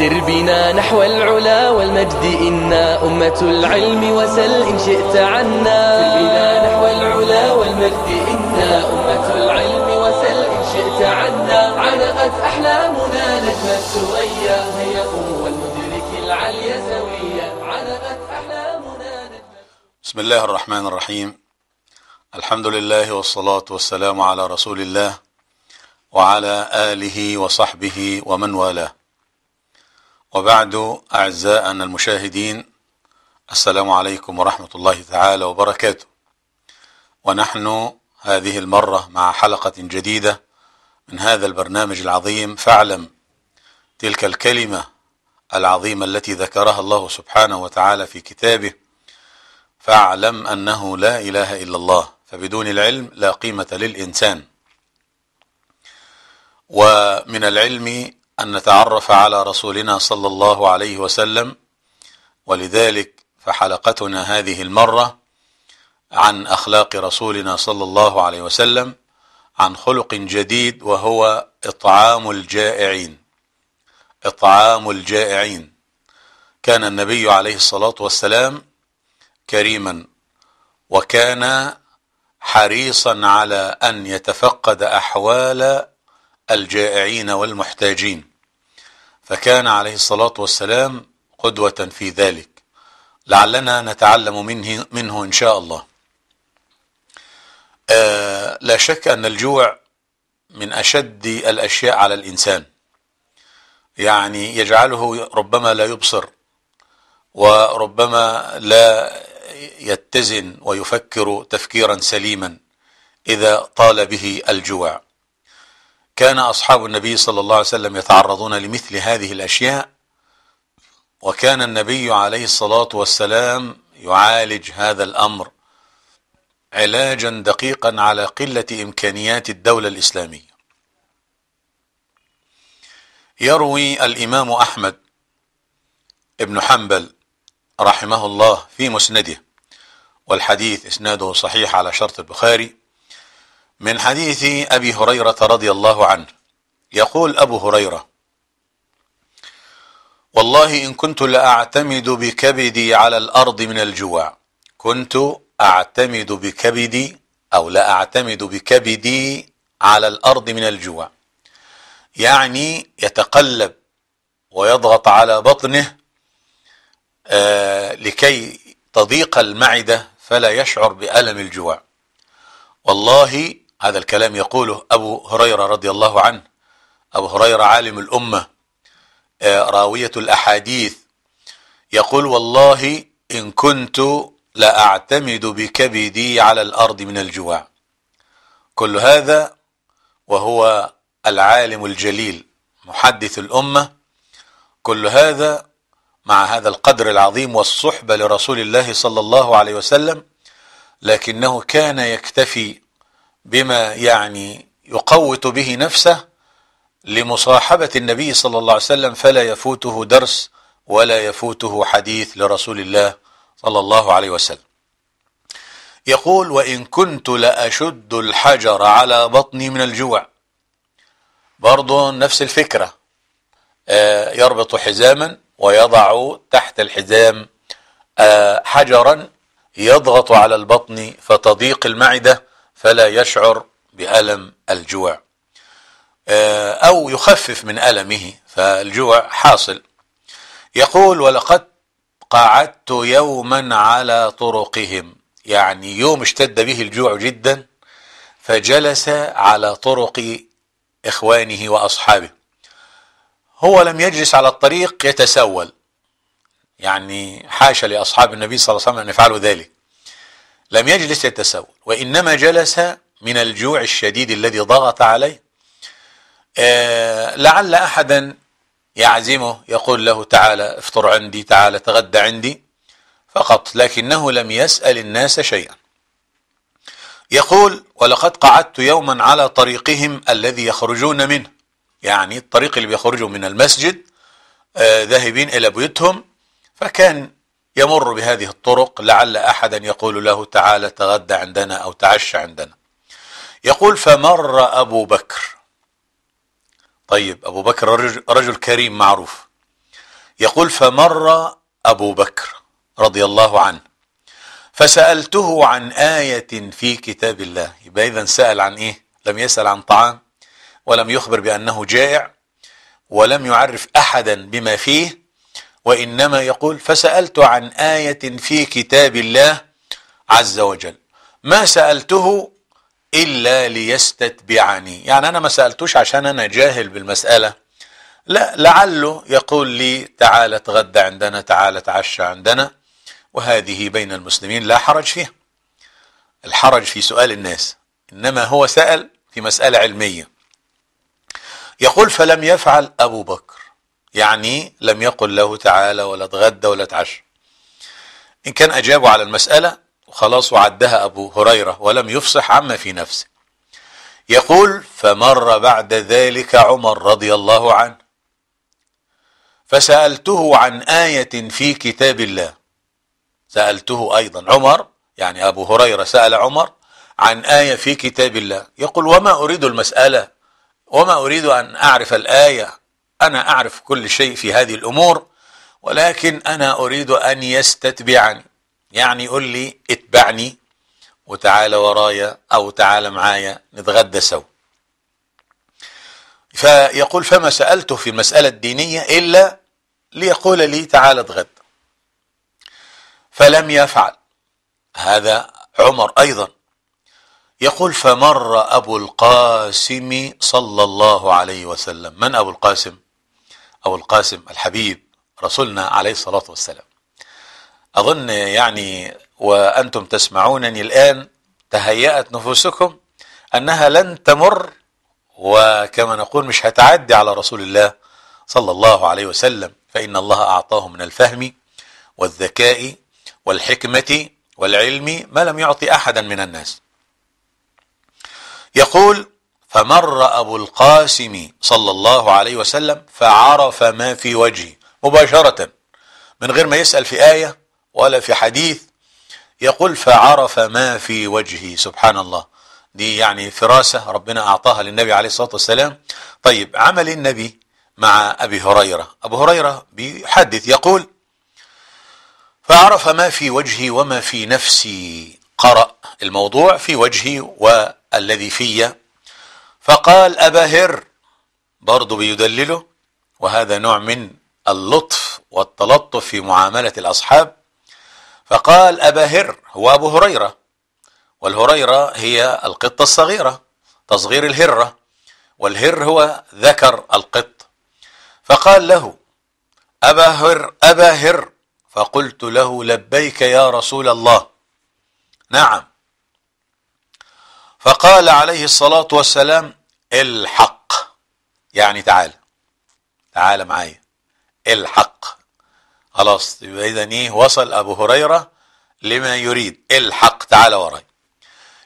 سر بنا نحو العلا والمجد إنا أمة العلم وسل إن شئت عنا سر بنا نحو العلا والمجد إنا أمة العلم وسل إن شئت عنا عنقت أحلامنا نجمة سريا هي أم المدرك العليا سويا عنقت أحلامنا نجمة بسم الله الرحمن الرحيم الحمد لله والصلاة والسلام على رسول الله وعلى آله وصحبه ومن والاه وبعد أعزائنا المشاهدين السلام عليكم ورحمة الله تعالى وبركاته ونحن هذه المرة مع حلقة جديدة من هذا البرنامج العظيم فاعلم تلك الكلمة العظيمة التي ذكرها الله سبحانه وتعالى في كتابه فاعلم أنه لا إله إلا الله فبدون العلم لا قيمة للإنسان ومن العلم ان نتعرف على رسولنا صلى الله عليه وسلم ولذلك فحلقتنا هذه المره عن اخلاق رسولنا صلى الله عليه وسلم عن خلق جديد وهو اطعام الجائعين اطعام الجائعين كان النبي عليه الصلاه والسلام كريما وكان حريصا على ان يتفقد احوال الجائعين والمحتاجين فكان عليه الصلاة والسلام قدوة في ذلك لعلنا نتعلم منه, منه إن شاء الله آه لا شك أن الجوع من أشد الأشياء على الإنسان يعني يجعله ربما لا يبصر وربما لا يتزن ويفكر تفكيرا سليما إذا طال به الجوع كان أصحاب النبي صلى الله عليه وسلم يتعرضون لمثل هذه الأشياء وكان النبي عليه الصلاة والسلام يعالج هذا الأمر علاجا دقيقا على قلة إمكانيات الدولة الإسلامية يروي الإمام أحمد ابن حنبل رحمه الله في مسنده والحديث إسناده صحيح على شرط البخاري من حديث أبي هريرة رضي الله عنه يقول أبو هريرة والله إن كنت لأعتمد بكبدي على الأرض من الجوع كنت أعتمد بكبدي أو لأعتمد بكبدي على الأرض من الجوع يعني يتقلب ويضغط على بطنه آه، لكي تضيق المعدة فلا يشعر بألم الجوع والله هذا الكلام يقوله أبو هريرة رضي الله عنه أبو هريرة عالم الأمة آه، راوية الأحاديث يقول والله إن كنت لأعتمد بكبدي على الأرض من الجوع كل هذا وهو العالم الجليل محدث الأمة كل هذا مع هذا القدر العظيم والصحبة لرسول الله صلى الله عليه وسلم لكنه كان يكتفي بما يعني يقوت به نفسه لمصاحبة النبي صلى الله عليه وسلم فلا يفوته درس ولا يفوته حديث لرسول الله صلى الله عليه وسلم يقول وإن كنت لأشد الحجر على بطني من الجوع برضو نفس الفكرة آه، يربط حزاما ويضع تحت الحزام آه، حجرا يضغط على البطن فتضيق المعدة فلا يشعر بألم الجوع آه، أو يخفف من ألمه فالجوع حاصل يقول ولقد قعدت يوما على طرقهم يعني يوم اشتد به الجوع جدا فجلس على طرق إخوانه وأصحابه هو لم يجلس على الطريق يتسول يعني حاشا لأصحاب النبي صلى الله عليه وسلم أن يفعلوا ذلك لم يجلس يتسول وإنما جلس من الجوع الشديد الذي ضغط عليه آه، لعل أحدا يعزمه يقول له تعالى افطر عندي تعالى تغدى عندي فقط لكنه لم يسأل الناس شيئا يقول ولقد قعدت يوما على طريقهم الذي يخرجون منه يعني الطريق اللي بيخرجوا من المسجد آه، ذاهبين إلى بيوتهم فكان يمر بهذه الطرق لعل احدا يقول له تعالى تغدى عندنا او تعشى عندنا يقول فمر ابو بكر طيب ابو بكر رجل, رجل كريم معروف يقول فمر ابو بكر رضي الله عنه فسالته عن ايه في كتاب الله يبقى اذا سال عن ايه لم يسال عن طعام ولم يخبر بانه جائع ولم يعرف احدا بما فيه وإنما يقول فسألت عن آية في كتاب الله عز وجل ما سألته إلا ليستتبعني يعني أنا ما سألتوش عشان أنا جاهل بالمسألة لا لعله يقول لي تعال اتغدى عندنا تعال اتعشى عندنا وهذه بين المسلمين لا حرج فيها الحرج في سؤال الناس إنما هو سأل في مسألة علمية يقول فلم يفعل أبو بكر يعني لم يقل له تعالى ولا اتغدى ولا اتعشى إن كان أجابه على المسألة وخلاص وعدها أبو هريرة ولم يفصح عما في نفسه يقول فمر بعد ذلك عمر رضي الله عنه فسألته عن آية في كتاب الله سألته أيضا عمر يعني أبو هريرة سأل عمر عن آية في كتاب الله يقول وما أريد المسألة وما أريد أن أعرف الآية أنا أعرف كل شيء في هذه الأمور ولكن أنا أريد أن يستتبعني يعني يقول لي اتبعني وتعالى ورايا أو تعالى معايا نتغدى سوا فيقول فما سألته في المسألة الدينية إلا ليقول لي تعالى اتغدى فلم يفعل هذا عمر أيضا يقول فمر أبو القاسم صلى الله عليه وسلم من أبو القاسم أبو القاسم الحبيب رسولنا عليه الصلاة والسلام أظن يعني وأنتم تسمعونني الآن تهيأت نفوسكم أنها لن تمر وكما نقول مش هتعدي على رسول الله صلى الله عليه وسلم فإن الله أعطاه من الفهم والذكاء والحكمة والعلم ما لم يعطي أحدا من الناس يقول فمر أبو القاسم صلى الله عليه وسلم فعرف ما في وجهه مباشرة من غير ما يسأل في آية ولا في حديث يقول فعرف ما في وجهه سبحان الله دي يعني فراسة ربنا أعطاها للنبي عليه الصلاة والسلام طيب عمل النبي مع أبي هريرة أبو هريرة بيحدث يقول فعرف ما في وجهي وما في نفسي قرأ الموضوع في وجهي والذي في فقال أبا هر برضه بيدلله وهذا نوع من اللطف والتلطف في معاملة الأصحاب فقال أبا هر هو أبو هريرة والهريرة هي القطة الصغيرة تصغير الهرة والهر هو ذكر القط فقال له أبا هر أبا هر فقلت له لبيك يا رسول الله نعم فقال عليه الصلاة والسلام الحق يعني تعالى تعالى معايا الحق خلاص يبقى اذا ايه وصل ابو هريره لما يريد الحق تعالى وراي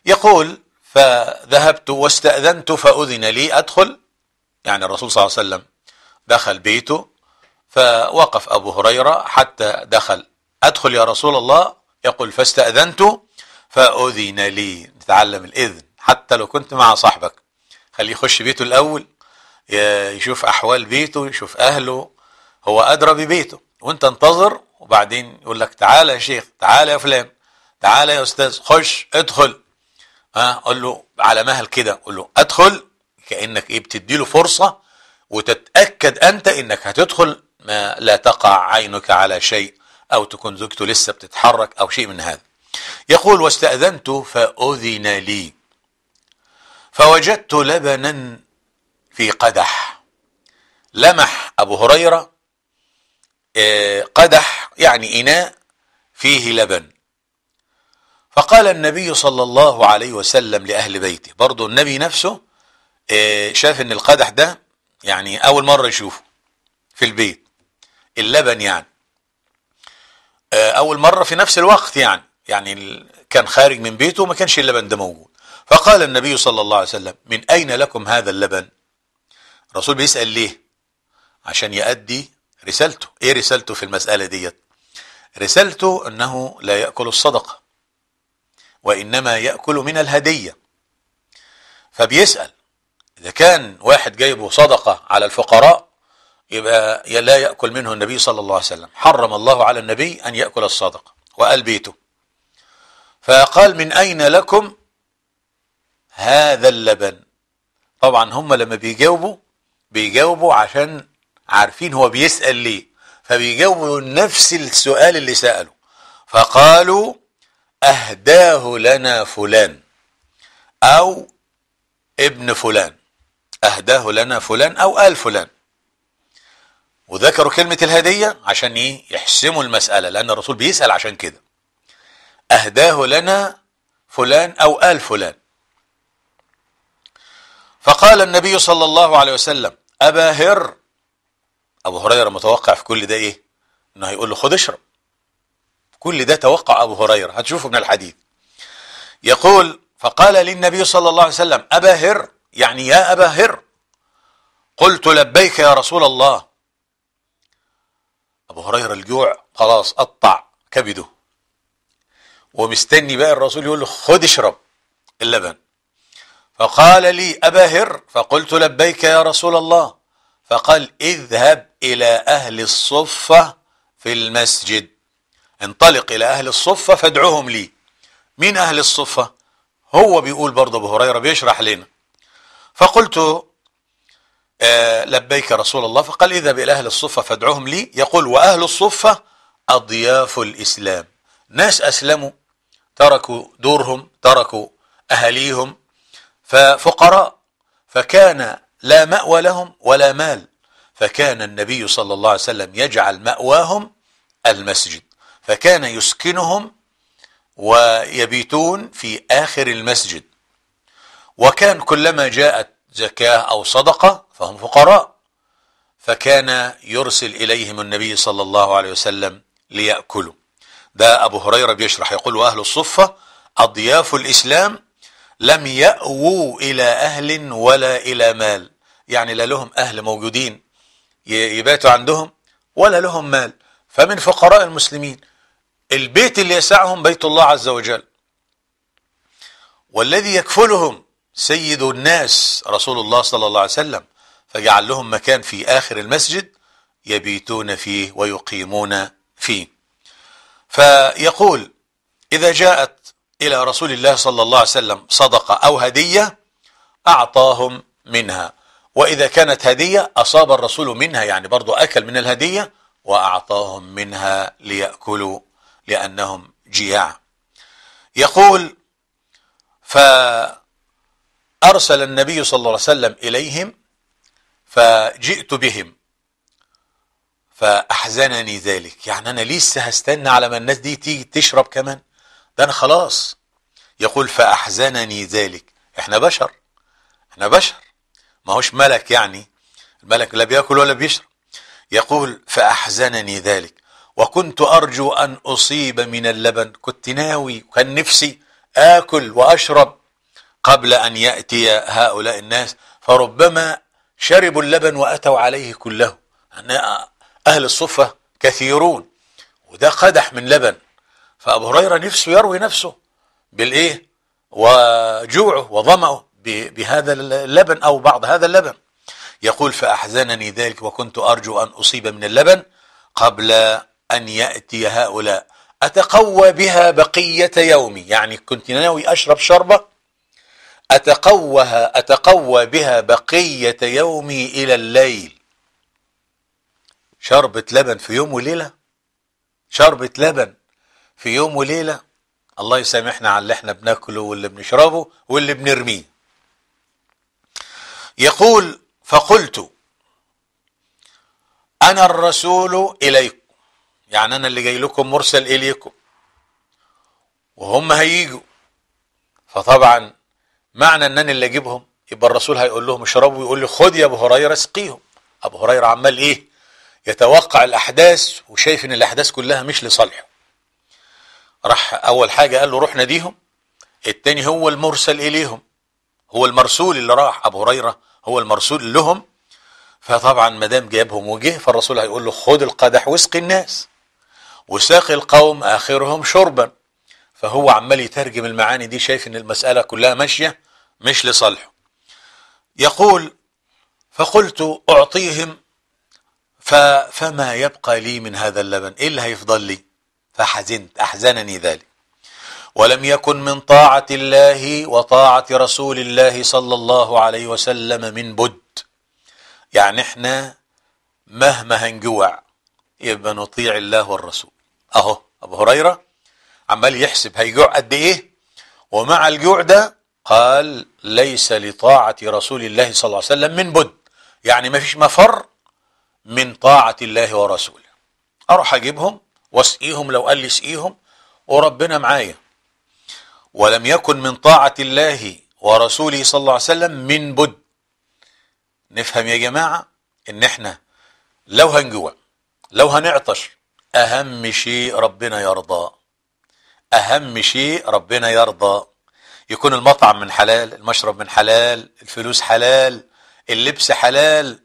يقول فذهبت واستاذنت فاذن لي ادخل يعني الرسول صلى الله عليه وسلم دخل بيته فوقف ابو هريره حتى دخل ادخل يا رسول الله يقول فاستاذنت فأذن لي نتعلم الإذن حتى لو كنت مع صاحبك خليه يخش بيته الأول يشوف أحوال بيته يشوف أهله هو أدرى ببيته وأنت انتظر وبعدين يقول لك تعال يا شيخ تعال يا فلان تعال يا أستاذ خش ادخل ها قول له على مهل كده قول له ادخل كأنك إيه بتدي له فرصة وتتأكد أنت إنك هتدخل ما لا تقع عينك على شيء أو تكون زوجته لسه بتتحرك أو شيء من هذا يقول واستأذنت فأذن لي فوجدت لبنا في قدح لمح أبو هريرة آه، قدح يعني إناء فيه لبن فقال النبي صلى الله عليه وسلم لأهل بيته برضو النبي نفسه آه، شاف ان القدح ده يعني أول مرة يشوفه في البيت اللبن يعني آه، أول مرة في نفس الوقت يعني يعني كان خارج من بيته ما كانش اللبن ده موجود فقال النبي صلى الله عليه وسلم من أين لكم هذا اللبن الرسول بيسأل ليه عشان يؤدي رسالته ايه رسالته في المسألة ديت رسالته انه لا يأكل الصدقة وانما يأكل من الهدية فبيسأل اذا كان واحد جايبه صدقة على الفقراء يبقى لا يأكل منه النبي صلى الله عليه وسلم حرم الله على النبي ان يأكل الصدقة وقال بيته فقال من أين لكم هذا اللبن طبعا هم لما بيجاوبوا بيجاوبوا عشان عارفين هو بيسأل ليه فبيجاوبوا نفس السؤال اللي سأله فقالوا أهداه لنا فلان أو ابن فلان أهداه لنا فلان أو آل فلان وذكروا كلمة الهدية عشان ايه يحسموا المسألة لأن الرسول بيسأل عشان كده أهداه لنا فلان أو آل فلان فقال النبي صلى الله عليه وسلم أبا هر أبو هريرة متوقع في كل ده إيه إنه هيقول له خد اشرب كل ده توقع أبو هريرة هتشوفه من الحديث يقول فقال للنبي صلى الله عليه وسلم أبا هر يعني يا أبا هر قلت لبيك يا رسول الله أبو هريرة الجوع خلاص قطع كبده ومستني بقى الرسول يقول له خد اشرب اللبن فقال لي أبا هر فقلت لبيك يا رسول الله فقال اذهب إلى أهل الصفة في المسجد انطلق إلى أهل الصفة فادعهم لي مين أهل الصفة هو بيقول برضه أبو هريرة بيشرح لنا فقلت آه لبيك رسول الله فقال اذهب إلى أهل الصفة فادعهم لي يقول وأهل الصفة أضياف الإسلام ناس أسلموا تركوا دورهم تركوا أهليهم ففقراء فكان لا مأوى لهم ولا مال فكان النبي صلى الله عليه وسلم يجعل مأواهم المسجد فكان يسكنهم ويبيتون في آخر المسجد وكان كلما جاءت زكاة أو صدقة فهم فقراء فكان يرسل إليهم النبي صلى الله عليه وسلم ليأكلوا ده أبو هريرة بيشرح يقول أهل الصفة أضياف الإسلام لم يأووا إلى أهل ولا إلى مال يعني لا لهم أهل موجودين يباتوا عندهم ولا لهم مال فمن فقراء المسلمين البيت اللي يسعهم بيت الله عز وجل والذي يكفلهم سيد الناس رسول الله صلى الله عليه وسلم فجعل لهم مكان في آخر المسجد يبيتون فيه ويقيمون فيه فيقول إذا جاءت إلى رسول الله صلى الله عليه وسلم صدقة أو هدية أعطاهم منها وإذا كانت هدية أصاب الرسول منها يعني برضو أكل من الهدية وأعطاهم منها ليأكلوا لأنهم جياع يقول فأرسل النبي صلى الله عليه وسلم إليهم فجئت بهم فأحزنني ذلك يعني أنا لسه هستنى على ما الناس دي تيجي تشرب كمان ده أنا خلاص يقول فأحزنني ذلك إحنا بشر إحنا بشر ما هوش ملك يعني الملك لا بياكل ولا بيشرب يقول فأحزنني ذلك وكنت أرجو أن أصيب من اللبن كنت ناوي وكان نفسي آكل وأشرب قبل أن يأتي هؤلاء الناس فربما شربوا اللبن وأتوا عليه كله أنا أهل الصفة كثيرون وده قدح من لبن فأبو هريرة نفسه يروي نفسه بالإيه وجوعه وظمأه بهذا اللبن أو بعض هذا اللبن يقول فأحزنني ذلك وكنت أرجو أن أصيب من اللبن قبل أن يأتي هؤلاء أتقوى بها بقية يومي يعني كنت ناوي أشرب شربة أتقوها أتقوى بها بقية يومي إلى الليل شربة لبن في يوم وليلة شربة لبن في يوم وليلة الله يسامحنا على اللي احنا بناكله واللي بنشربه واللي بنرميه يقول فقلت أنا الرسول إليكم يعني أنا اللي جاي لكم مرسل إليكم وهم هيجوا فطبعا معنى ان انا اللي اجيبهم يبقى الرسول هيقول لهم اشربوا ويقول لي خد يا ابو هريره اسقيهم ابو هريره عمال ايه يتوقع الأحداث وشايف إن الأحداث كلها مش لصالحه راح أول حاجة قال له روح ناديهم التاني هو المرسل إليهم هو المرسول اللي راح أبو هريرة هو المرسول لهم فطبعا ما دام جابهم وجه فالرسول هيقول له خد القدح واسقي الناس وساقي القوم آخرهم شربا فهو عمال يترجم المعاني دي شايف إن المسألة كلها ماشية مش لصالحه يقول فقلت أعطيهم فما يبقى لي من هذا اللبن إيه اللي هيفضل لي فحزنت أحزنني ذلك ولم يكن من طاعة الله وطاعة رسول الله صلى الله عليه وسلم من بد يعني احنا مهما هنجوع يبقى نطيع الله والرسول اهو ابو هريرة عمال يحسب هيجوع قد ايه ومع الجوع ده قال ليس لطاعة رسول الله صلى الله عليه وسلم من بد يعني ما فيش مفر من طاعة الله ورسوله أروح أجيبهم واسقيهم لو قال لي اسقيهم وربنا معايا ولم يكن من طاعة الله ورسوله صلى الله عليه وسلم من بد نفهم يا جماعة إن إحنا لو هنجوع لو هنعطش أهم شيء ربنا يرضى أهم شيء ربنا يرضى يكون المطعم من حلال المشرب من حلال الفلوس حلال اللبس حلال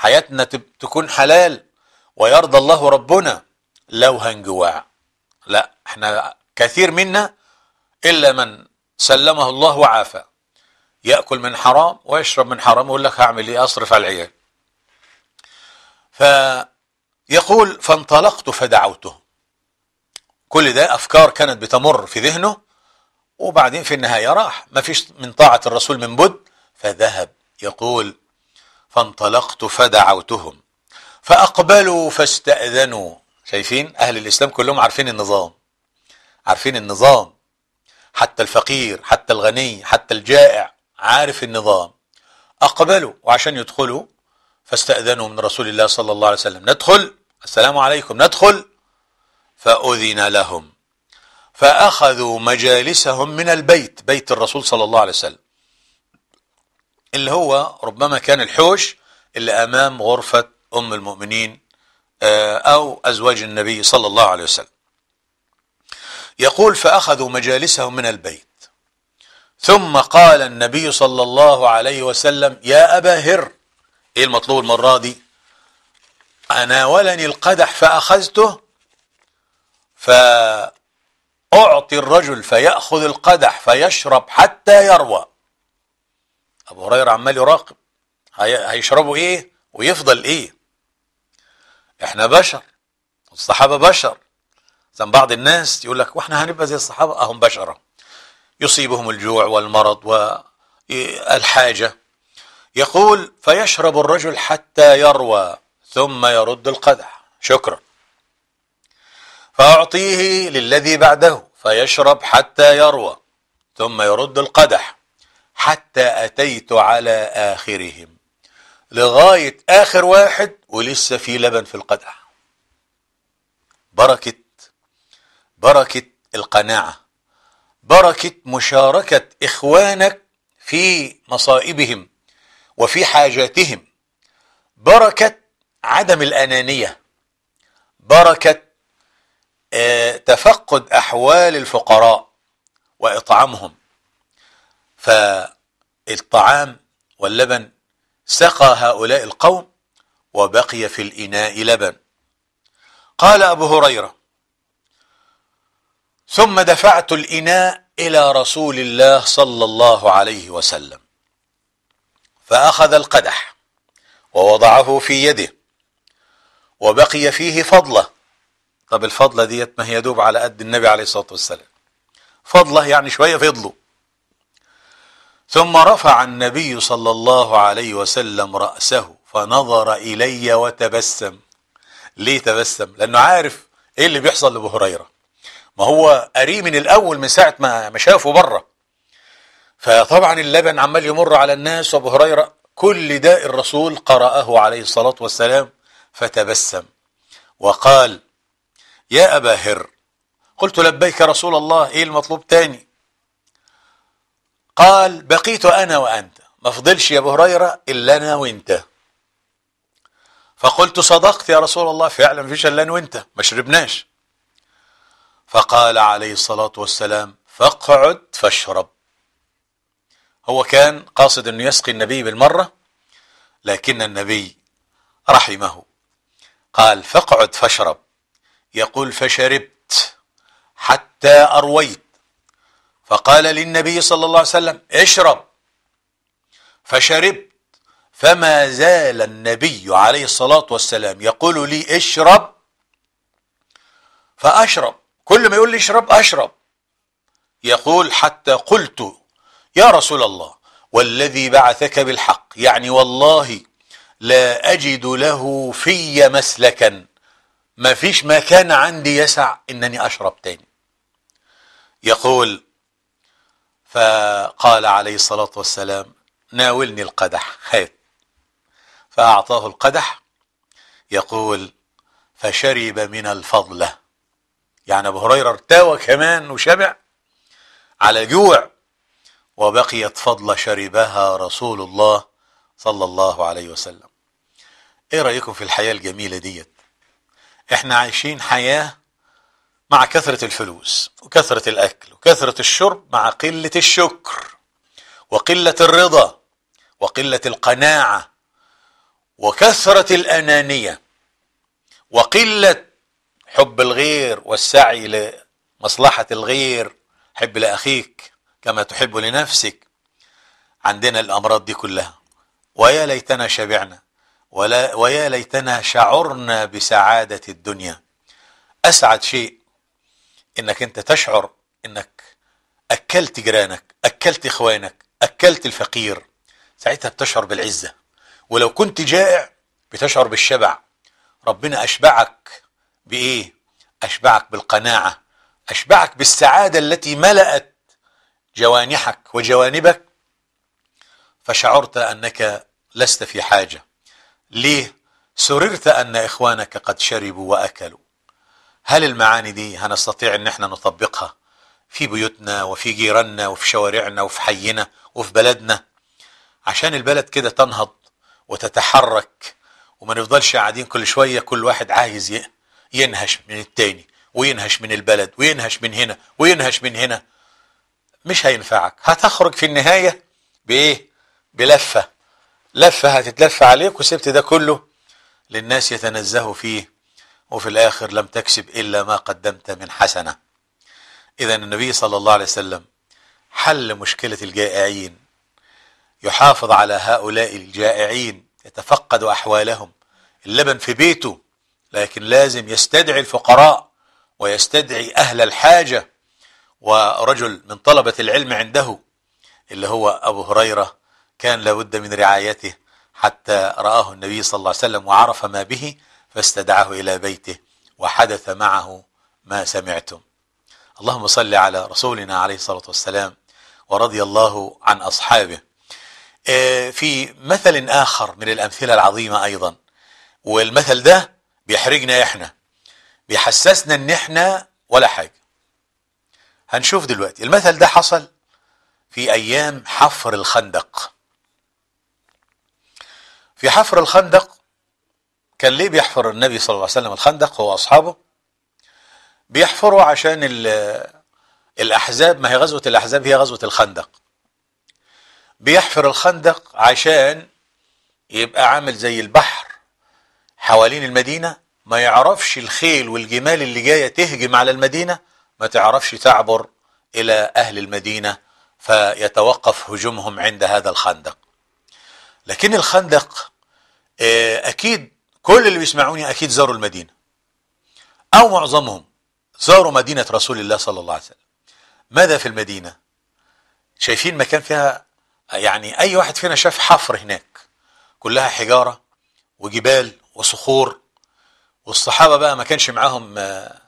حياتنا تكون حلال ويرضى الله ربنا لو هنجوع لا احنا كثير منا الا من سلمه الله وعافى ياكل من حرام ويشرب من حرام ويقول لك هعمل ايه اصرف على العيال فيقول فانطلقت فدعوته كل ده افكار كانت بتمر في ذهنه وبعدين في النهايه راح ما فيش من طاعه الرسول من بد فذهب يقول فانطلقت فدعوتهم فأقبلوا فاستأذنوا شايفين أهل الإسلام كلهم عارفين النظام عارفين النظام حتى الفقير حتى الغني حتى الجائع عارف النظام أقبلوا وعشان يدخلوا فاستأذنوا من رسول الله صلى الله عليه وسلم ندخل السلام عليكم ندخل فأذن لهم فأخذوا مجالسهم من البيت بيت الرسول صلى الله عليه وسلم اللي هو ربما كان الحوش اللي أمام غرفة أم المؤمنين آه، أو أزواج النبي صلى الله عليه وسلم يقول فأخذوا مجالسهم من البيت ثم قال النبي صلى الله عليه وسلم يا أبا هر إيه المطلوب المرة دي أناولني القدح فأخذته فأعطي الرجل فيأخذ القدح فيشرب حتى يروى ابو هريره عمال يراقب هيشربوا ايه ويفضل ايه احنا بشر والصحابه بشر زي بعض الناس يقول لك واحنا هنبقى زي الصحابه اهم بشره يصيبهم الجوع والمرض والحاجه يقول فيشرب الرجل حتى يروى ثم يرد القدح شكرا فأعطيه للذي بعده فيشرب حتى يروى ثم يرد القدح حتى أتيت على آخرهم لغاية آخر واحد ولسه في لبن في القدح بركة بركة القناعة بركة مشاركة إخوانك في مصائبهم وفي حاجاتهم بركة عدم الأنانية بركة آه، تفقد أحوال الفقراء وإطعامهم فالطعام واللبن سقى هؤلاء القوم وبقي في الإناء لبن قال أبو هريرة ثم دفعت الإناء إلى رسول الله صلى الله عليه وسلم فأخذ القدح ووضعه في يده وبقي فيه فضلة طب الفضلة ديت ما هي دوب على قد النبي عليه الصلاة والسلام فضلة يعني شوية فضله ثم رفع النبي صلى الله عليه وسلم رأسه فنظر إلي وتبسم ليه تبسم لأنه عارف إيه اللي بيحصل لأبو هريرة ما هو قريه من الأول من ساعة ما شافه بره فطبعا اللبن عمال يمر على الناس وأبو هريرة كل داء الرسول قرأه عليه الصلاة والسلام فتبسم وقال يا أبا هر قلت لبيك رسول الله إيه المطلوب تاني قال بقيت أنا وأنت ما فضلش يا أبو هريرة إلا أنا وأنت فقلت صدقت يا رسول الله فعلا فيش إلا أنا وأنت ما شربناش فقال عليه الصلاة والسلام فاقعد فاشرب هو كان قاصد أنه يسقي النبي بالمرة لكن النبي رحمه قال فاقعد فاشرب يقول فشربت حتى أرويت فقال للنبي صلى الله عليه وسلم اشرب فشربت فما زال النبي عليه الصلاة والسلام يقول لي اشرب فأشرب كل ما يقول لي اشرب أشرب يقول حتى قلت يا رسول الله والذي بعثك بالحق يعني والله لا أجد له في مسلكا ما فيش مكان عندي يسع إنني أشرب تاني يقول فقال عليه الصلاة والسلام ناولني القدح هات فأعطاه القدح يقول فشرب من الفضلة يعني أبو هريرة ارتوى كمان وشبع على جوع وبقيت فضلة شربها رسول الله صلى الله عليه وسلم ايه رأيكم في الحياة الجميلة ديت احنا عايشين حياة مع كثرة الفلوس وكثرة الأكل وكثرة الشرب مع قلة الشكر وقلة الرضا وقلة القناعة وكثرة الأنانية وقلة حب الغير والسعي لمصلحة الغير حب لأخيك كما تحب لنفسك عندنا الأمراض دي كلها ويا ليتنا شبعنا ولا ويا ليتنا شعرنا بسعادة الدنيا أسعد شيء انك انت تشعر انك اكلت جيرانك اكلت اخوانك اكلت الفقير ساعتها بتشعر بالعزه ولو كنت جائع بتشعر بالشبع ربنا اشبعك بايه اشبعك بالقناعه اشبعك بالسعاده التي ملأت جوانحك وجوانبك فشعرت انك لست في حاجه ليه سررت ان اخوانك قد شربوا واكلوا هل المعاني دي هنستطيع ان احنا نطبقها في بيوتنا وفي جيراننا وفي شوارعنا وفي حينا وفي بلدنا عشان البلد كده تنهض وتتحرك وما نفضلش قاعدين كل شوية كل واحد عايز ينهش من التاني وينهش من البلد وينهش من هنا وينهش من هنا مش هينفعك هتخرج في النهاية بإيه بلفة لفة هتتلف عليك وسبت ده كله للناس يتنزهوا فيه وفي الآخر لم تكسب إلا ما قدمت من حسنة إذا النبي صلى الله عليه وسلم حل مشكلة الجائعين يحافظ على هؤلاء الجائعين يتفقد أحوالهم اللبن في بيته لكن لازم يستدعي الفقراء ويستدعي أهل الحاجة ورجل من طلبة العلم عنده اللي هو أبو هريرة كان لابد من رعايته حتى رآه النبي صلى الله عليه وسلم وعرف ما به فاستدعاه إلى بيته وحدث معه ما سمعتم اللهم صل على رسولنا عليه الصلاة والسلام ورضي الله عن أصحابه إيه، في مثل آخر من الأمثلة العظيمة أيضا والمثل ده بيحرجنا إحنا بيحسسنا إن إحنا ولا حاجة هنشوف دلوقتي المثل ده حصل في أيام حفر الخندق في حفر الخندق كان ليه بيحفر النبي صلى الله عليه وسلم الخندق هو أصحابه بيحفروا عشان الأحزاب ما هي غزوة الأحزاب هي غزوة الخندق بيحفر الخندق عشان يبقى عامل زي البحر حوالين المدينة ما يعرفش الخيل والجمال اللي جاية تهجم على المدينة ما تعرفش تعبر إلى أهل المدينة فيتوقف هجومهم عند هذا الخندق لكن الخندق آه، أكيد كل اللي بيسمعوني اكيد زاروا المدينه او معظمهم زاروا مدينه رسول الله صلى الله عليه وسلم ماذا في المدينه شايفين مكان فيها يعني اي واحد فينا شاف حفر هناك كلها حجاره وجبال وصخور والصحابه بقى ما كانش معاهم آه،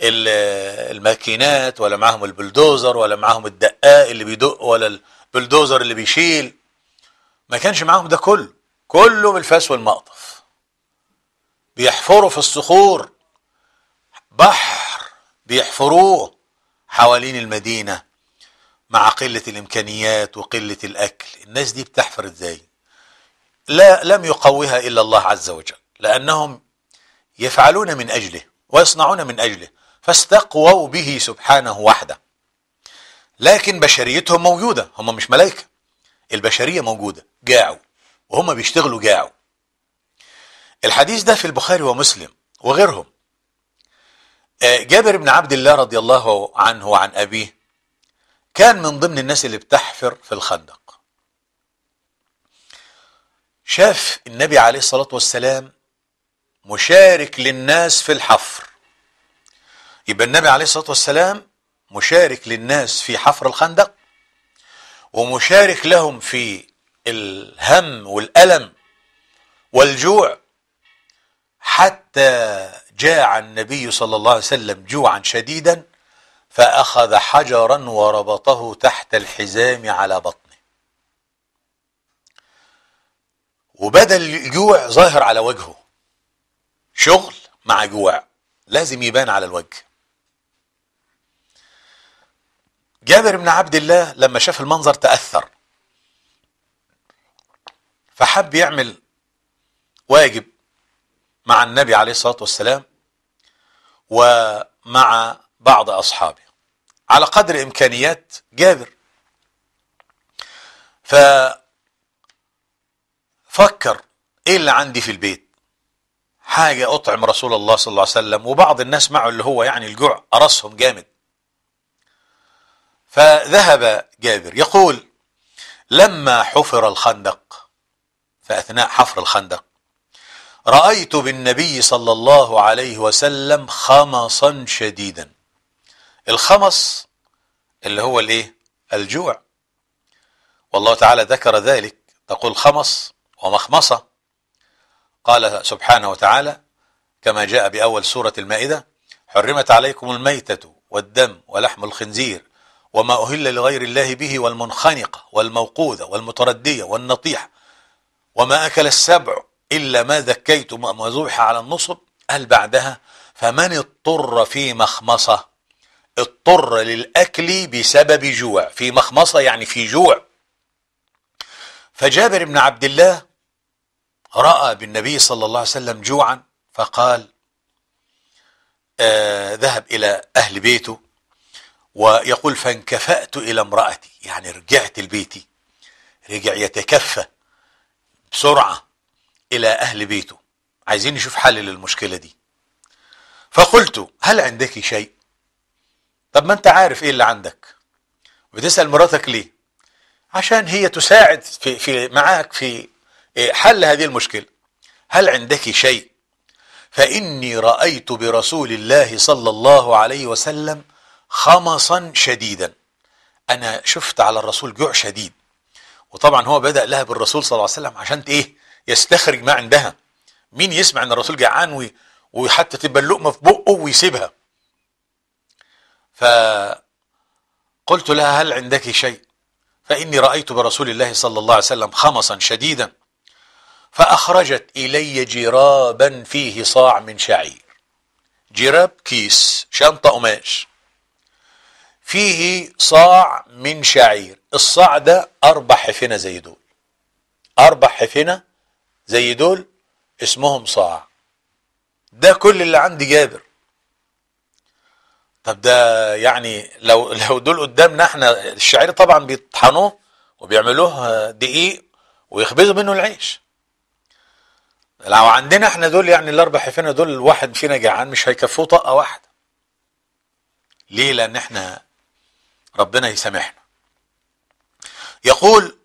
الماكينات ولا معاهم البلدوزر ولا معاهم الدقاق اللي بيدق ولا البلدوزر اللي بيشيل ما كانش معاهم ده كله كله بالفاس والمقطف بيحفروا في الصخور بحر بيحفروه حوالين المدينة مع قلة الإمكانيات وقلة الأكل الناس دي بتحفر إزاي لا لم يقوها إلا الله عز وجل لأنهم يفعلون من أجله ويصنعون من أجله فاستقووا به سبحانه وحده لكن بشريتهم موجودة هم مش ملائكة البشرية موجودة جاعوا وهم بيشتغلوا جاعوا الحديث ده في البخاري ومسلم وغيرهم آه، جابر بن عبد الله رضي الله عنه وعن أبيه كان من ضمن الناس اللي بتحفر في الخندق شاف النبي عليه الصلاة والسلام مشارك للناس في الحفر يبقى النبي عليه الصلاة والسلام مشارك للناس في حفر الخندق ومشارك لهم في الهم والألم والجوع حتى جاع النبي صلى الله عليه وسلم جوعا شديدا فأخذ حجرا وربطه تحت الحزام على بطنه وبدل الجوع ظاهر على وجهه شغل مع جوع لازم يبان على الوجه جابر بن عبد الله لما شاف المنظر تأثر فحب يعمل واجب مع النبي عليه الصلاة والسلام ومع بعض أصحابه على قدر إمكانيات جابر ففكر إيه اللي عندي في البيت حاجة أطعم رسول الله صلى الله عليه وسلم وبعض الناس معه اللي هو يعني الجوع قرصهم جامد فذهب جابر يقول لما حفر الخندق فأثناء حفر الخندق رأيت بالنبي صلى الله عليه وسلم خمصا شديدا الخمص اللي هو الايه الجوع والله تعالى ذكر ذلك تقول خمص ومخمصة قال سبحانه وتعالى كما جاء بأول سورة المائدة حرمت عليكم الميتة والدم ولحم الخنزير وما أهل لغير الله به والمنخنقة والموقوذة والمتردية والنطيحة وما أكل السبع إلا ما ذكيت ما ذبح على النصب قال بعدها فمن اضطر في مخمصة اضطر للأكل بسبب جوع في مخمصة يعني في جوع فجابر بن عبد الله رأى بالنبي صلى الله عليه وسلم جوعا فقال آه ذهب إلى أهل بيته ويقول فانكفأت إلى امرأتي يعني رجعت لبيتي رجع يتكفى بسرعة إلى أهل بيته عايزين نشوف حل للمشكلة دي فقلت هل عندك شيء طب ما انت عارف ايه اللي عندك بتسأل مراتك ليه عشان هي تساعد في, في معاك في إيه، حل هذه المشكلة هل عندك شيء فإني رأيت برسول الله صلى الله عليه وسلم خمصا شديدا أنا شفت على الرسول جوع شديد وطبعا هو بدأ لها بالرسول صلى الله عليه وسلم عشان إيه يستخرج ما عندها مين يسمع ان الرسول جعان وحتى تبقى اللقمه في بقه ويسيبها فقلت لها هل عندك شيء فاني رايت برسول الله صلى الله عليه وسلم خمصا شديدا فاخرجت الي جرابا فيه صاع من شعير جراب كيس شنطه قماش فيه صاع من شعير الصاع ده اربع حفنه زي دول اربع حفنه زي دول اسمهم صاع ده كل اللي عند جابر طب ده يعني لو لو دول قدامنا احنا الشعير طبعا بيطحنوه وبيعملوه دقيق ويخبزوا منه العيش لو عندنا احنا دول يعني الاربع حفنه دول الواحد فينا جعان مش هيكفوه طاقه واحده ليه لان احنا ربنا يسامحنا يقول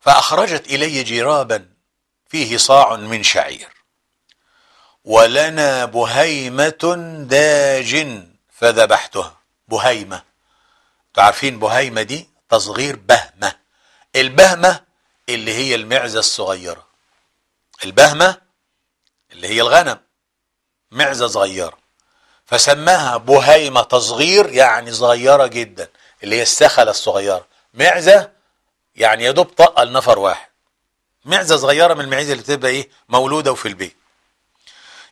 فاخرجت الي جرابا فيه صاع من شعير ولنا بهيمة داج فذبحتها بهيمة تعرفين بهيمة دي تصغير بهمة البهمة اللي هي المعزة الصغيرة البهمة اللي هي الغنم معزة صغيرة فسماها بهيمة تصغير يعني صغيرة جدا اللي هي السخلة الصغيرة معزة يعني يا دوب طقة لنفر واحد معزه صغيره من المعيز اللي بتبقى ايه مولوده وفي البيت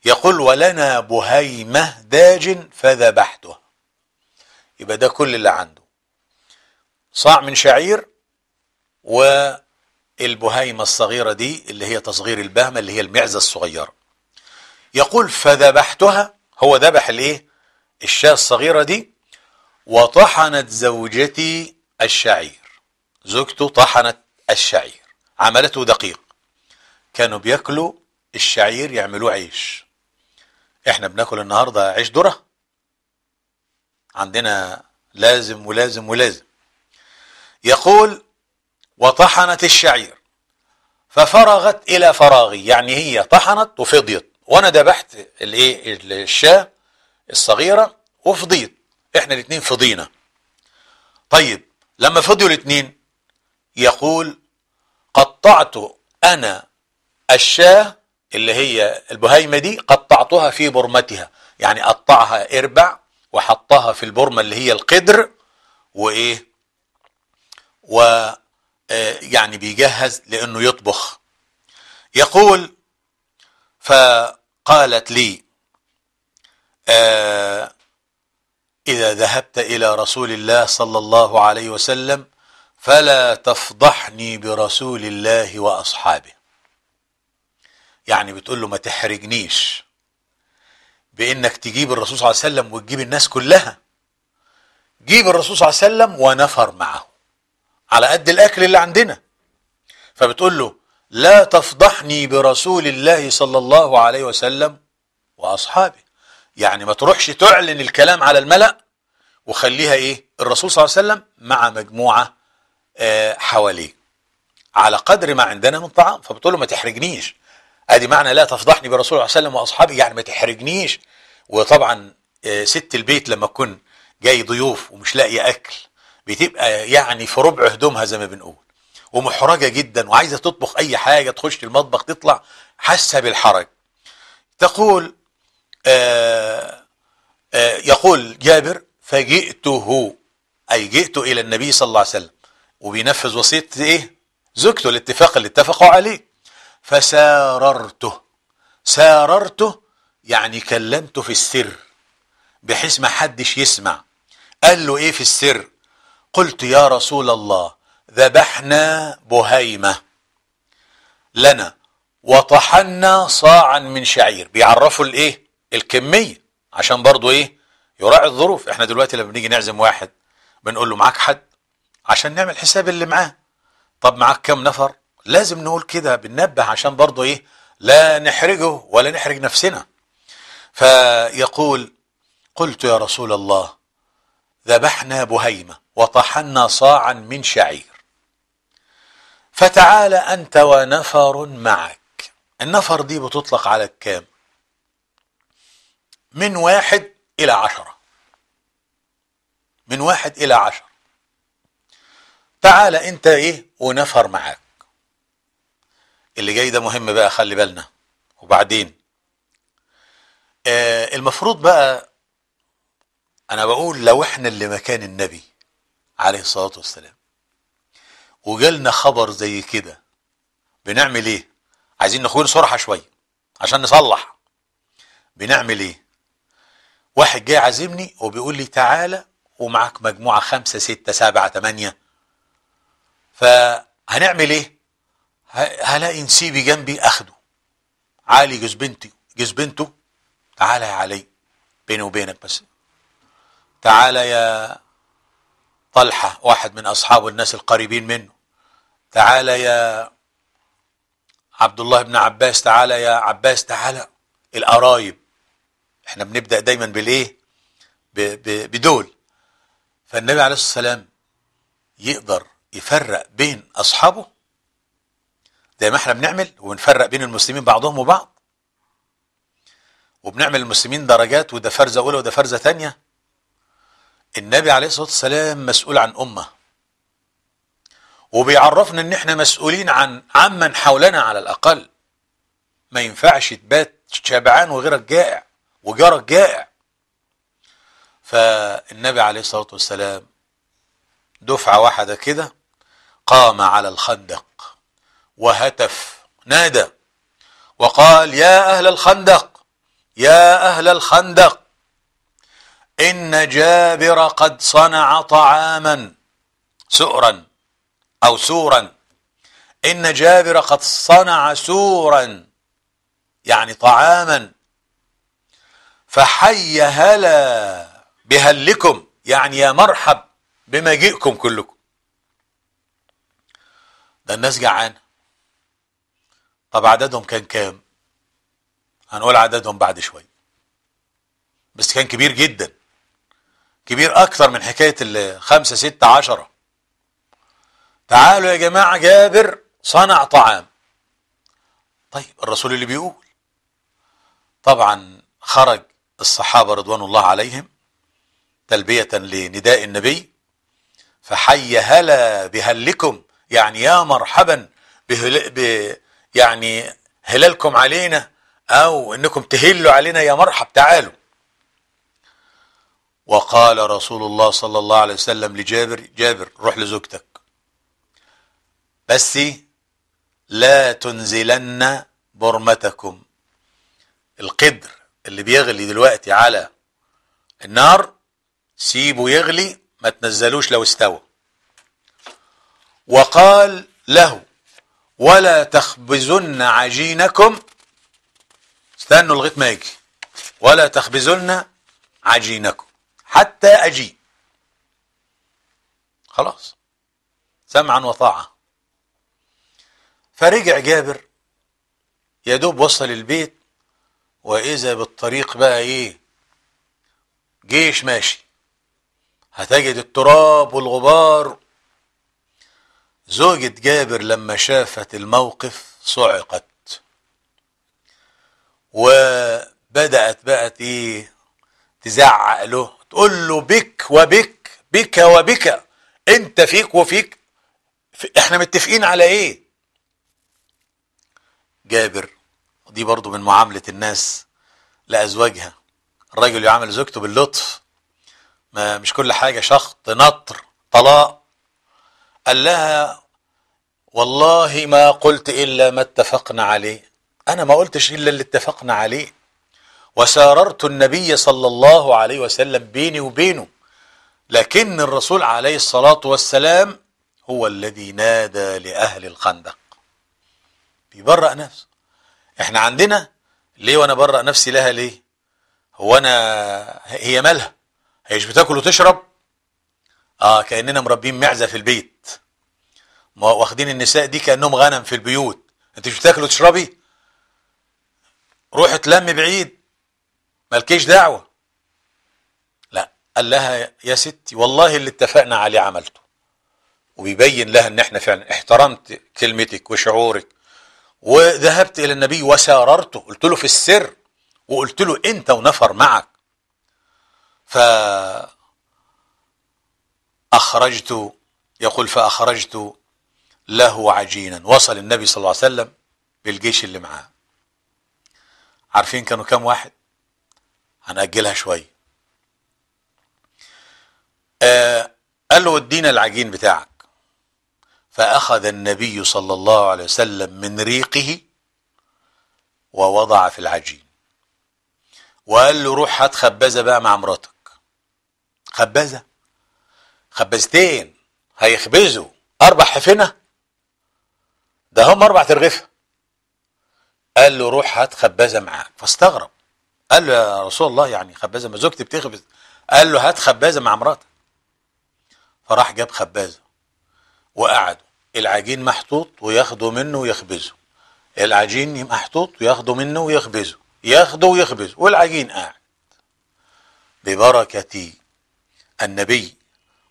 يقول ولنا بهيمه داج فذبحته يبقى ده كل اللي عنده صاع من شعير والبهيمه الصغيره دي اللي هي تصغير البهمه اللي هي المعزه الصغيره يقول فذبحتها هو ذبح الايه الشاة الصغيرة دي وطحنت زوجتي الشعير زوجته طحنت الشعير عملته دقيق كانوا بياكلوا الشعير يعملوه عيش احنا بناكل النهارده عيش ذره عندنا لازم ولازم ولازم يقول وطحنت الشعير ففرغت الى فراغي يعني هي طحنت وفضيت وانا ذبحت الايه الشاه الصغيره وفضيت احنا الاثنين فضينا طيب لما فضيوا الاثنين يقول قطعت أنا الشاه اللي هي البهيمة دي قطعتها في برمتها يعني قطعها اربع وحطها في البرمة اللي هي القدر وايه و آه، يعني بيجهز لانه يطبخ يقول فقالت لي آه، اذا ذهبت الى رسول الله صلى الله عليه وسلم فلا تفضحني برسول الله واصحابه يعني بتقول له ما تحرجنيش بانك تجيب الرسول صلى الله عليه وسلم وتجيب الناس كلها جيب الرسول صلى الله عليه وسلم ونفر معه على قد الاكل اللي عندنا فبتقول له لا تفضحني برسول الله صلى الله عليه وسلم واصحابه يعني ما تروحش تعلن الكلام على الملأ وخليها ايه الرسول صلى الله عليه وسلم مع مجموعه حواليه على قدر ما عندنا من طعام فبتقول له ما تحرجنيش ادي معنى لا تفضحني برسول الله صلى الله عليه وسلم واصحابه يعني ما تحرجنيش وطبعا آه، ست البيت لما تكون جاي ضيوف ومش لاقيه اكل بتبقى يعني في ربع هدومها زي ما بنقول ومحرجه جدا وعايزه تطبخ اي حاجه تخش المطبخ تطلع حاسه بالحرج تقول آآ آه، آآ آه، يقول جابر فجئته اي جئت الى النبي صلى الله عليه وسلم وبينفذ وصية ايه زوجته الاتفاق اللي اتفقوا عليه فساررته ساررته يعني كلمته في السر بحيث ما حدش يسمع قال له ايه في السر قلت يا رسول الله ذبحنا بهيمة لنا وطحنا صاعا من شعير بيعرفوا الايه الكمية عشان برضو ايه يراعي الظروف احنا دلوقتي لما بنيجي نعزم واحد بنقول له معاك حد عشان نعمل حساب اللي معاه طب معاك كم نفر لازم نقول كده بننبه عشان برضه ايه لا نحرجه ولا نحرج نفسنا فيقول قلت يا رسول الله ذبحنا بهيمة وطحنا صاعا من شعير فتعال أنت ونفر معك النفر دي بتطلق على الكام من واحد إلى عشرة من واحد إلى عشرة تعال انت ايه ونفر معاك اللي جاي ده مهم بقى خلي بالنا وبعدين آه المفروض بقى انا بقول لو احنا اللي مكان النبي عليه الصلاة والسلام وجالنا خبر زي كده بنعمل ايه عايزين نخوين سرعة شوية عشان نصلح بنعمل ايه واحد جاي عازمني وبيقول لي تعالى ومعاك مجموعة خمسة ستة سبعة تمانية فهنعمل ايه هلاقي نسيبي جنبي اخده علي جوز بنتي جوز بنته تعالى يا علي بيني وبينك بس تعالى يا طلحة واحد من أصحابه الناس القريبين منه تعالى يا عبد الله بن عباس تعالى يا عباس تعالى القرايب احنا بنبدأ دايما بالايه بدول فالنبي عليه الصلاة والسلام يقدر يفرق بين أصحابه زي ما احنا بنعمل ونفرق بين المسلمين بعضهم وبعض وبنعمل المسلمين درجات وده فرزة أولى وده فرزة ثانية النبي عليه الصلاة والسلام مسؤول عن أمة وبيعرفنا ان احنا مسؤولين عن عمن حولنا على الأقل ما ينفعش تبات شبعان وغيرك جائع وجارك جائع فالنبي عليه الصلاة والسلام دفعة واحدة كده قام على الخندق وهتف نادى وقال يا أهل الخندق يا أهل الخندق إن جابر قد صنع طعاما سؤرا أو سورا إن جابر قد صنع سورا يعني طعاما فحي هلا بهلكم يعني يا مرحب بمجيئكم كلكم ده الناس جعانه طب عددهم كان كام هنقول عددهم بعد شويه بس كان كبير جدا كبير اكتر من حكايه الخمسه ستة عشرة تعالوا يا جماعه جابر صنع طعام طيب الرسول اللي بيقول طبعا خرج الصحابه رضوان الله عليهم تلبيه لنداء النبي فحي هلا بهلكم يعني يا مرحبا بهل... ب... يعني هلالكم علينا أو أنكم تهلوا علينا يا مرحب تعالوا وقال رسول الله صلى الله عليه وسلم لجابر جابر روح لزوجتك بس لا تنزلن برمتكم القدر اللي بيغلي دلوقتي على النار سيبه يغلي ما تنزلوش لو استوى وقال له ولا تخبزن عجينكم استنوا لغايه ما يجي ولا تخبزن عجينكم حتى اجي خلاص سمعا وطاعه فرجع جابر يا دوب وصل البيت واذا بالطريق بقى ايه جيش ماشي هتجد التراب والغبار زوجة جابر لما شافت الموقف صعقت وبدأت بقى تزعق له تقول له بك وبك بك وبك انت فيك وفيك احنا متفقين على ايه جابر دي برضو من معاملة الناس لأزواجها الراجل يعامل زوجته باللطف ما مش كل حاجة شخط نطر طلاق قال لها والله ما قلت إلا ما اتفقنا عليه أنا ما قلتش إلا اللي اتفقنا عليه وساررت النبي صلى الله عليه وسلم بيني وبينه لكن الرسول عليه الصلاة والسلام هو الذي نادى لأهل الخندق بيبرأ نفسه احنا عندنا ليه وانا برأ نفسي لها ليه هو انا هي مالها هي مش بتاكل وتشرب اه كأننا مربين معزة في البيت واخدين النساء دي كانهم غنم في البيوت انت مش بتاكل وتشربي روحي تلمي بعيد مالكيش دعوه لا قال لها يا ستي والله اللي اتفقنا عليه عملته وبيبين لها ان احنا فعلا احترمت كلمتك وشعورك وذهبت الى النبي وساررته قلت له في السر وقلت له انت ونفر معك ف أخرجت يقول فأخرجت له عجينا وصل النبي صلى الله عليه وسلم بالجيش اللي معاه عارفين كانوا كام واحد هنأجلها شوية آه قال له ادينا العجين بتاعك فأخذ النبي صلى الله عليه وسلم من ريقه ووضع في العجين وقال له روح هات خبازة بقى مع مراتك خبازة خبازتين هيخبزوا أربع حفنة ده هم اربع ترغيفه قال له روح هات خبازه معاك فاستغرب قال له يا رسول الله يعني خبازه ما زوجتي بتخبز قال له هات خبازه مع مراتك فراح جاب خبازه وقعدوا العجين محطوط وياخدوا منه ويخبزه العجين محطوط وياخدوا منه ويخبزه ياخدوا ويخبزوا والعجين قاعد ببركة النبي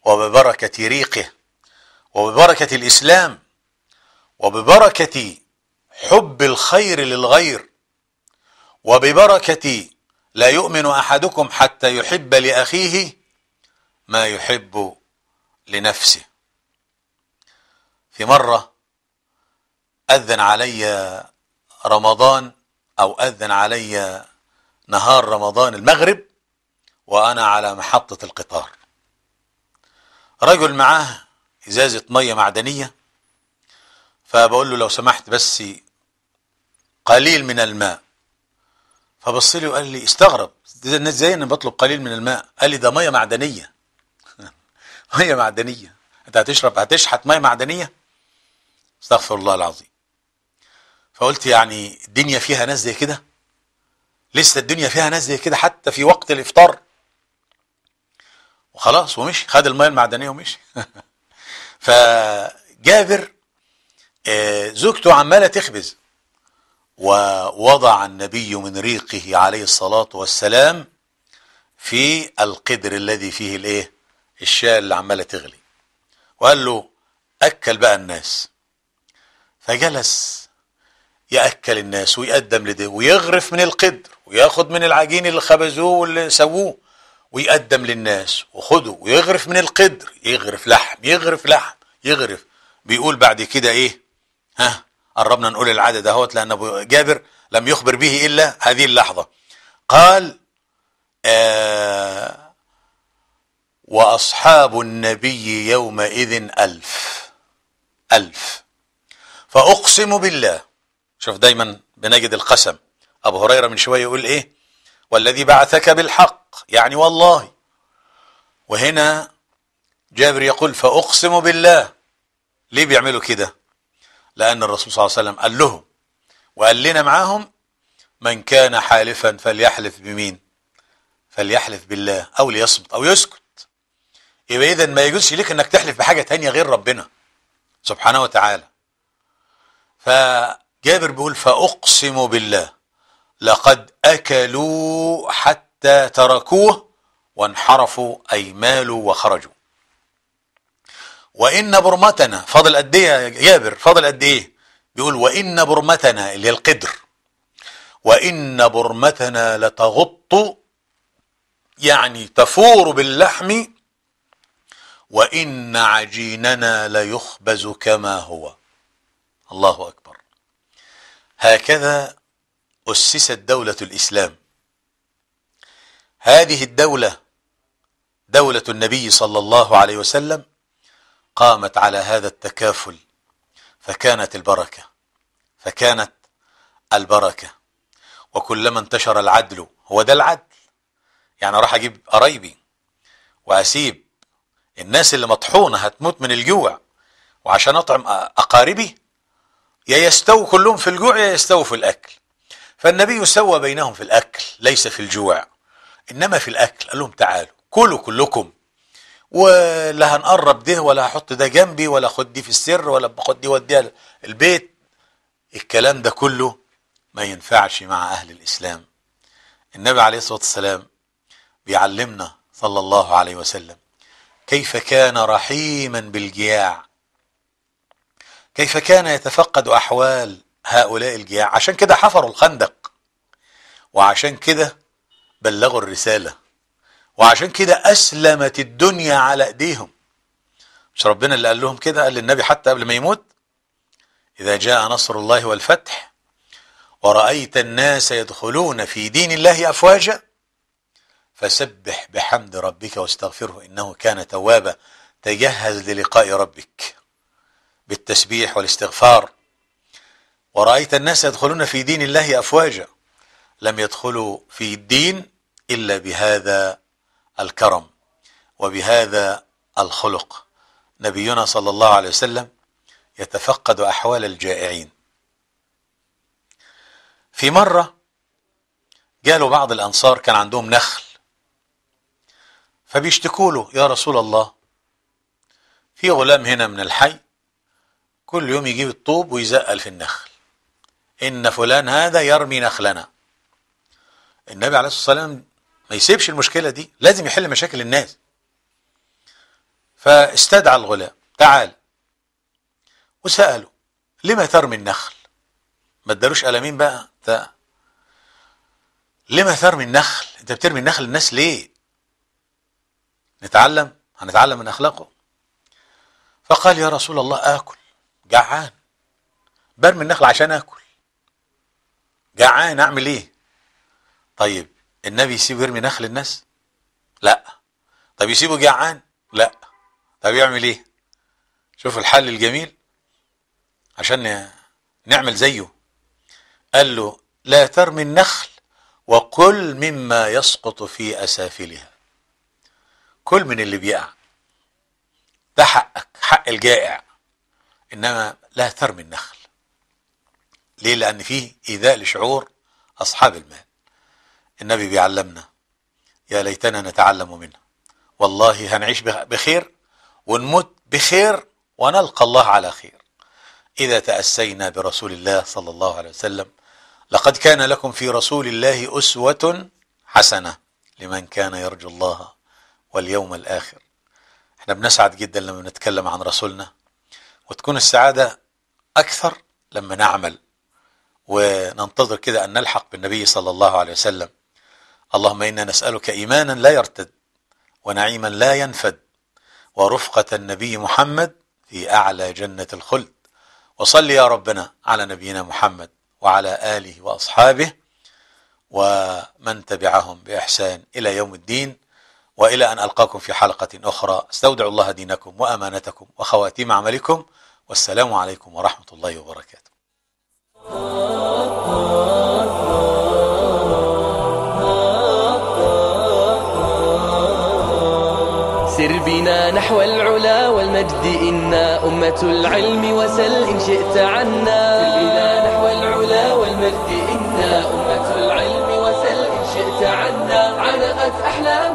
وببركة ريقه وببركة الإسلام وببركة حب الخير للغير وببركة لا يؤمن أحدكم حتى يحب لأخيه ما يحب لنفسه في مرة أذن علي رمضان أو أذن علي نهار رمضان المغرب وأنا على محطة القطار رجل معاه إزازة مية معدنية فبقول له لو سمحت بس قليل من الماء فبص لي وقال لي استغرب ازاي انا بطلب قليل من الماء قال لي ده ميه معدنيه ميه معدنيه انت هتشرب هتشحت ميه معدنيه استغفر الله العظيم فقلت يعني الدنيا فيها ناس زي كده لسه الدنيا فيها ناس زي كده حتى في وقت الافطار وخلاص ومشي خد الميه المعدنيه ومشي فجابر آه، زوجته عماله تخبز ووضع النبي من ريقه عليه الصلاه والسلام في القدر الذي فيه الايه الشاي اللي عماله تغلي وقال له اكل بقى الناس فجلس ياكل الناس ويقدم لده ويغرف من القدر وياخد من العجين اللي خبزوه واللي سووه ويقدم للناس وخده ويغرف من القدر يغرف لحم يغرف لحم يغرف بيقول بعد كده ايه ها قربنا نقول العدد اهوت لأن أبو جابر لم يخبر به إلا هذه اللحظة قال آه، وأصحاب النبي يومئذ ألف ألف فأقسم بالله شوف دايما بنجد القسم أبو هريرة من شوية يقول إيه والذي بعثك بالحق يعني والله وهنا جابر يقول فأقسم بالله ليه بيعملوا كده لأن الرسول صلى الله عليه وسلم قال لهم وقال لنا معاهم من كان حالفا فليحلف بمين فليحلف بالله أو ليصمت أو يسكت يبقى إذا ما يجوزش لك أنك تحلف بحاجة تانية غير ربنا سبحانه وتعالى فجابر بيقول فأقسم بالله لقد أكلوا حتى تركوه وانحرفوا أي مالوا وخرجوا وان برمتنا فاضل قد ايه يا جابر فاضل قد ايه بيقول وان برمتنا اللي هي القدر وان برمتنا لتغط يعني تفور باللحم وان عجيننا ليخبز كما هو الله اكبر هكذا اسست دوله الاسلام هذه الدوله دوله النبي صلى الله عليه وسلم قامت على هذا التكافل فكانت البركة فكانت البركة وكلما انتشر العدل هو ده العدل يعني راح اجيب قرايبي واسيب الناس اللي مطحونة هتموت من الجوع وعشان اطعم اقاربي يا يستووا كلهم في الجوع يا يستووا في الاكل فالنبي سوى بينهم في الاكل ليس في الجوع انما في الاكل قال لهم تعالوا كلوا كلكم ولا هنقرب ده ولا هحط ده جنبي ولا خد دي في السر ولا باخد دي وديها البيت الكلام ده كله ما ينفعش مع أهل الإسلام النبي عليه الصلاة والسلام بيعلمنا صلى الله عليه وسلم كيف كان رحيما بالجياع كيف كان يتفقد أحوال هؤلاء الجياع عشان كده حفروا الخندق وعشان كده بلغوا الرسالة وعشان كده أسلمت الدنيا على إيديهم مش ربنا اللي قال لهم كده قال للنبي حتى قبل ما يموت إذا جاء نصر الله والفتح ورأيت الناس يدخلون في دين الله أفواجا فسبح بحمد ربك واستغفره إنه كان توابا تجهز للقاء ربك بالتسبيح والاستغفار ورأيت الناس يدخلون في دين الله أفواجا لم يدخلوا في الدين إلا بهذا الكرم وبهذا الخلق نبينا صلى الله عليه وسلم يتفقد أحوال الجائعين في مرة جاله بعض الأنصار كان عندهم نخل فبيشتكوا له يا رسول الله في غلام هنا من الحي كل يوم يجيب الطوب ويزقل في النخل إن فلان هذا يرمي نخلنا النبي عليه الصلاة والسلام ما يسيبش المشكلة دي لازم يحل مشاكل الناس فاستدعى الغلام تعال وسأله لما ترمي النخل ما ادالوش قلمين بقى ده لما ترمي النخل انت بترمي النخل للناس ليه نتعلم هنتعلم من اخلاقه فقال يا رسول الله اكل جعان برمي النخل عشان اكل جعان اعمل ايه طيب النبي يسيبه يرمي نخل الناس لا طب يسيبه جعان لا طب يعمل ايه شوف الحل الجميل عشان نعمل زيه قال له لا ترمي النخل وكل مما يسقط في أسافلها كل من اللي بيقع ده حقك حق الجائع إنما لا ترمي النخل ليه لأن فيه إيذاء لشعور أصحاب المال النبي بيعلمنا يا ليتنا نتعلم منه والله هنعيش بخير ونموت بخير ونلقى الله على خير إذا تأسينا برسول الله صلى الله عليه وسلم لقد كان لكم في رسول الله أسوة حسنة لمن كان يرجو الله واليوم الآخر احنا بنسعد جدا لما بنتكلم عن رسولنا وتكون السعادة أكثر لما نعمل وننتظر كده أن نلحق بالنبي صلى الله عليه وسلم اللهم إنا نسألك إيمانا لا يرتد ونعيما لا ينفد ورفقة النبي محمد في أعلى جنة الخلد وصل يا ربنا على نبينا محمد وعلى آله وأصحابه ومن تبعهم بإحسان إلى يوم الدين وإلى أن ألقاكم في حلقة أخرى استودع الله دينكم وأمانتكم وخواتيم عملكم والسلام عليكم ورحمة الله وبركاته سر بنا نحو العلا والمجد إنا أمة العلم وسل إن شئت عنا نحو العلا والمجد إنا أمة العلم وسل إن شئت عنا أحلام